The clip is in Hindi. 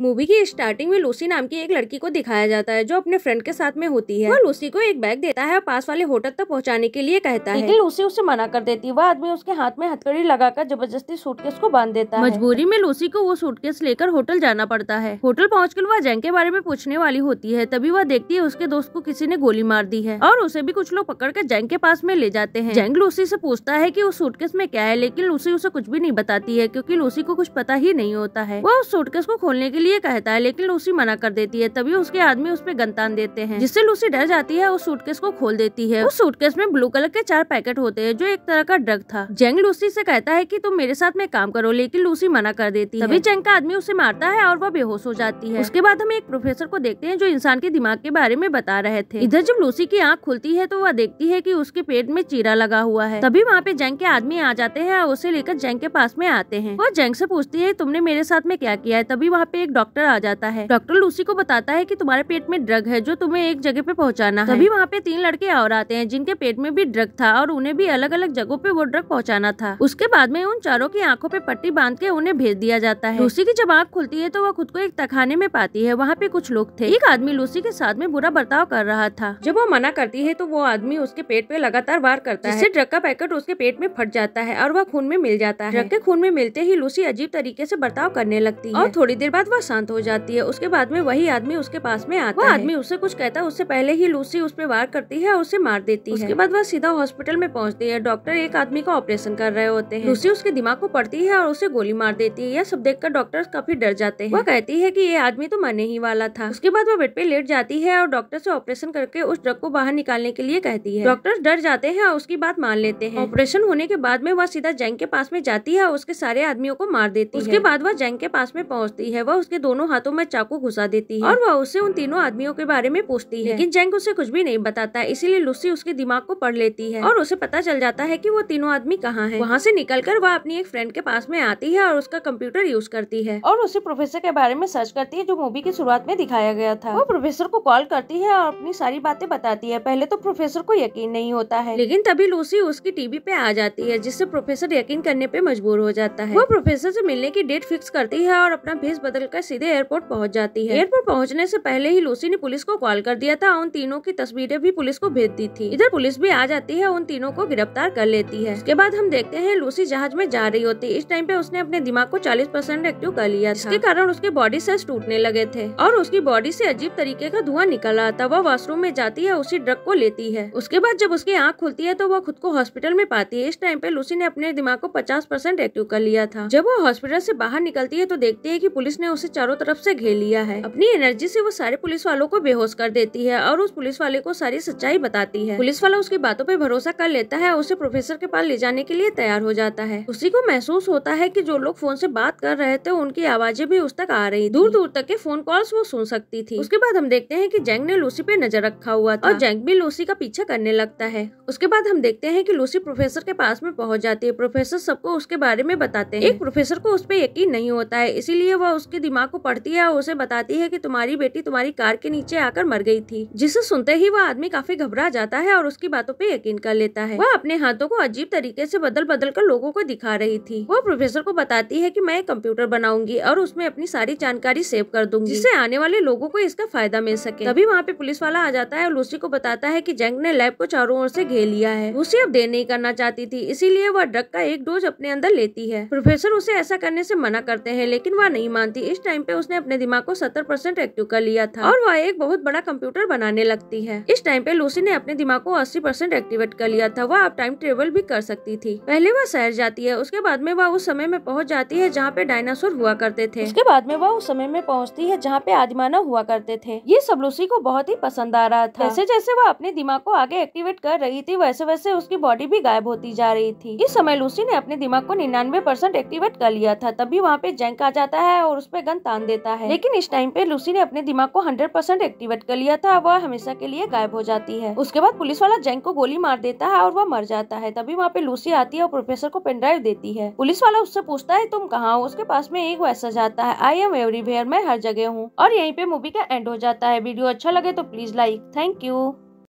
मूवी की स्टार्टिंग में लूसी नाम की एक लड़की को दिखाया जाता है जो अपने फ्रेंड के साथ में होती है वह लूसी को एक बैग देता है और पास वाले होटल तक पहुंचाने के लिए कहता है लेकिन लूसी उसे मना कर देती है वह आदमी उसके हाथ में हथकड़ी लगाकर जबरदस्ती सूटकेस को बांध देता है मजबूरी में लूसी को वो सूटकेस लेकर होटल जाना पड़ता है होटल पहुँच वह जैंग के बारे में पूछने वाली होती है तभी वह देखती है उसके दोस्त को किसी ने गोली मार दी है और उसे भी कुछ लोग पकड़ कर जैंग के पास में ले जाते हैं जैंग लूसी ऐसी पूछता है की उस सूटकेस में क्या है लेकिन लूसी उसे कुछ भी नहीं बताती है क्यूँकी लूसी को कुछ पता ही नहीं होता है वह उस सूटकेस को खोलने के लिए कहता है लेकिन लूसी मना कर देती है तभी उसके आदमी उस पर गंतान देते हैं जिससे लूसी डर जाती है उस सूटकेस को खोल देती है उस सूटकेस में ब्लू कलर के चार पैकेट होते हैं जो एक तरह का ड्रग था जेंग लूसी से कहता है की तुम मेरे साथ में काम करो लेकिन लूसी मना कर देती है तभी जेंग का आदमी उसे मारता है और वह बेहोश हो जाती है उसके बाद हम एक प्रोफेसर को देखते हैं जो इंसान के दिमाग के बारे में बता रहे थे इधर जब लूसी की आँख खुलती है तो वह देखती है की उसके पेट में चीरा लगा हुआ है तभी वहाँ पे जेंग के आदमी आ जाते हैं और उसे लेकर जेंग के पास में आते हैं वो जेंग से पूछती है तुमने मेरे साथ में क्या किया है तभी वहाँ पे एक डॉक्टर आ जाता है डॉक्टर लूसी को बताता है की तुम्हारे पेट में ड्रग है जो तुम्हें एक जगह पे पहुँचाना है तभी वहाँ पे तीन लड़के और आते हैं जिनके पेट में भी ड्रग था और उन्हें भी अलग अलग जगहों पे वो ड्रग पहुँचाना था उसके बाद में उन चारों की आंखों पे पट्टी बांध के उन्हें भेज दिया जाता है लूसी की जब आँख खुलती है तो वो खुद को एक तखाने में पाती है वहाँ पे कुछ लोग थे एक आदमी लूसी के साथ में बुरा बर्ताव कर रहा था जब वो मना करती है तो वो आदमी उसके पेट पे लगातार वार करता है ड्रग का पैकेट उसके पेट में फट जाता है और वह खून में मिल जाता है ड्रग के खून में मिलते ही लूसी अजीब तरीके से बर्ताव करने लगती है और थोड़ी देर बाद वह शांत हो जाती है उसके बाद में वही आदमी उसके पास में आता है आदमी उसे कुछ कहता है उससे पहले ही लूसी उस पर वार करती है और उसे मार देती है उसके बाद वह सीधा हॉस्पिटल में पहुंचती है डॉक्टर एक आदमी का ऑपरेशन कर रहे होते हैं लूसी उसके दिमाग को पड़ती है और उसे गोली मार देती है यह सब देखकर डॉक्टर काफी डर जाते हैं वह कहती है की ये आदमी तो मरने ही वाला था उसके बाद वह बेड पे लेट जाती है और डॉक्टर से ऑपरेशन करके उस ड्रग को बाहर निकालने के लिए कहती है डॉक्टर डर जाते हैं और उसकी बात मान लेते हैं ऑपरेशन होने के बाद में वह सीधा जैंग के पास में जाती है और उसके सारे आदमियों को मार देती है उसके बाद वह जैंग के पास में पहुंचती है वह उसके उसके दोनों हाथों में चाकू घुसा देती है और वह उसे उन तीनों आदमियों के बारे में पूछती है लेकिन जैंग उसे कुछ भी नहीं बताता इसीलिए लूसी उसके दिमाग को पढ़ लेती है और उसे पता चल जाता है की वो तीनों आदमी कहाँ है वहाँ से निकल वह अपनी एक फ्रेंड के पास में आती है और उसका कंप्यूटर यूज करती है और उसे प्रोफेसर के बारे में सर्च करती है जो मूवी की शुरुआत में दिखाया गया था वो प्रोफेसर को कॉल करती है और अपनी सारी बातें बताती है पहले तो प्रोफेसर को यकीन नहीं होता है लेकिन तभी लूसी उसकी टीवी पे आ जाती है जिससे प्रोफेसर यकीन करने पे मजबूर हो जाता है वो प्रोफेसर से मिलने की डेट फिक्स करती है और अपना भेज बदल कर सीधे एयरपोर्ट पहुंच जाती है एयरपोर्ट पहुंचने से पहले ही लूसी ने पुलिस को कॉल कर दिया था उन तीनों की तस्वीरें भी पुलिस को भेज दी थी इधर पुलिस भी आ जाती है उन तीनों को गिरफ्तार कर लेती है उसके बाद हम देखते हैं लूसी जहाज में जा रही होती इस टाइम पे उसने अपने दिमाग को चालीस परसेंट एक्टिव कर लिया इसके कारण उसके बॉडी सेल्स टूटने लगे थे और उसकी बॉडी ऐसी अजीब तरीके का धुआं निकल रहा था वह वॉशरूम में जाती है उसी ड्रग को लेती है उसके बाद जब उसकी आँख खुलती है तो वह खुद को हॉस्पिटल में पाती है इस टाइम पे लूसी ने अपने दिमाग को पचास एक्टिव कर लिया था जब वो हॉस्पिटल से बाहर निकलती है तो देखती है की पुलिस ने उसे चारों तरफ से घेर लिया है अपनी एनर्जी से वो सारे पुलिस वालों को बेहोश कर देती है और उस पुलिस वाले को सारी सच्चाई बताती है पुलिस वाला उसकी बातों पर भरोसा कर लेता है और उसे प्रोफेसर के पास ले जाने के लिए तैयार हो जाता है उसी को महसूस होता है की जो लोग फोन से बात कर रहे थे उनकी आवाजें भी उस तक आ रही दूर दूर तक के फोन कॉल्स वो सुन सकती थी उसके बाद हम देखते हैं की जैंग ने लूसी पे नजर रखा हुआ था और जैंग भी लूसी का पीछा करने लगता है उसके बाद हम देखते हैं की लूसी प्रोफेसर के पास में पहुंच जाती है प्रोफेसर सबको उसके बारे में बताते हैं एक प्रोफेसर को उस पर यकीन नहीं होता है इसीलिए वह उसके दिमाग माँ को पढ़ती है और उसे बताती है कि तुम्हारी बेटी तुम्हारी कार के नीचे आकर मर गई थी जिसे सुनते ही वह आदमी काफी घबरा जाता है और उसकी बातों पे यकीन कर लेता है वह अपने हाथों को अजीब तरीके से बदल बदल कर लोगों को दिखा रही थी वो प्रोफेसर को बताती है की मैं एक कंप्यूटर बनाऊंगी और उसमें अपनी सारी जानकारी सेव कर दूंगी जिससे आने वाले लोगों को इसका फायदा मिल सके तभी वहाँ पे पुलिस वाला आ जाता है और लूसी को बताता है की जैंक ने लैब को चारों ओर से घेर लिया है लूसी अब देर नहीं करना चाहती थी इसीलिए वह ड्रग का एक डोज अपने अंदर लेती है प्रोफेसर उसे ऐसा करने से मना करते हैं लेकिन वह नहीं मानती इस टाइम टाइम पे उसने अपने दिमाग को सत्तर परसेंट एक्टिव कर लिया था और वह एक बहुत बड़ा कंप्यूटर बनाने लगती है इस टाइम पे लूसी ने अपने दिमाग को अस्सी परसेंट एक्टिवेट कर लिया था वह अब टाइम ट्रेवल भी कर सकती थी पहले वह शहर जाती है उसके बाद में वह उस समय में पहुँच जाती है जहाँ पे डायनासोर हुआ करते थे उसके बाद में वह उस समय में पहुँचती है जहाँ पे आदिमाना हुआ करते थे ये सब लूसी को बहुत ही पसंद आ रहा था जैसे जैसे वह अपने दिमाग को आगे एक्टिवेट कर रही थी वैसे वैसे उसकी बॉडी भी गायब होती जा रही थी इस समय लूसी ने अपने दिमाग को निन्यानवे परसेंट एक्टिवेट कर लिया था तभी वहाँ पे जैंक आ जाता है और उस पर इंसान तान देता है लेकिन इस टाइम पे लूसी ने अपने दिमाग को 100% एक्टिवेट कर लिया था वह हमेशा के लिए गायब हो जाती है उसके बाद पुलिस वाला जैंक को गोली मार देता है और वह मर जाता है तभी वहाँ पे लूसी आती है और प्रोफेसर को पेनड्राइव देती है पुलिस वाला उससे पूछता है तुम कहाँ हो उसके पास में एक वैसा जाता है आई एम एवरीवेयर मैं हर जगह हूँ और यहीं पे मूवी का एंड हो जाता है वीडियो अच्छा लगे तो प्लीज लाइक थैंक यू